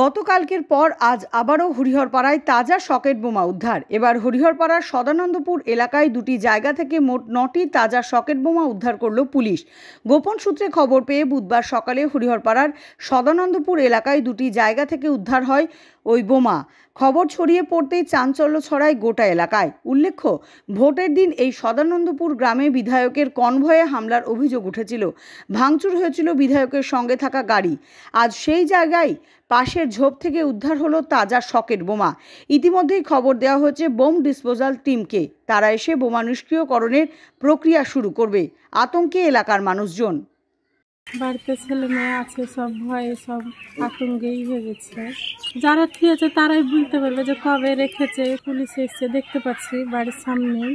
গতকালকের পর আজ আবারও হরিহরপাড়ায় তাজা সকেট বোমা উদ্ধার এবার হরিহরপাড়ার সদানন্দপুর এলাকায় দুটি জায়গা থেকে মোট নটি তাজা সকেট বোমা উদ্ধার করল পুলিশ গোপন সূত্রে খবর পেয়ে বুধবার সকালে হরিহরপাড়ার সদানন্দপুর এলাকায় দুটি জায়গা থেকে উদ্ধার হয় ওই বোমা খবর ছড়িয়ে পড়তেই চাঞ্চল্য ছড়ায় গোটা এলাকায় উল্লেখ্য ভোটের দিন এই সদানন্দপুর গ্রামে বিধায়কের কনভয়ে হামলার অভিযোগ উঠেছিল ভাঙচুর হয়েছিল বিধায়কের সঙ্গে থাকা গাড়ি আজ সেই জায়গায় পাশের ঝোপ থেকে উদ্ধার হলো তাজা শকের বোমা ইতিমধ্যেই খবর দেওয়া হয়েছে বোম ডিসপোজাল টিমকে তারা এসে বোমা নিষ্ক্রিয়করণের প্রক্রিয়া শুরু করবে আতঙ্কে এলাকার মানুষজন বাড়িতে ছেলে মেয়ে আছে সব ভয়ে সব আতঙ্কেই হয়ে গেছে যারা আছে তারাই বুঝতে পারবে যে কবে রেখেছে পুলিশ এসছে দেখতে পাচ্ছি বাড়ির সামনেই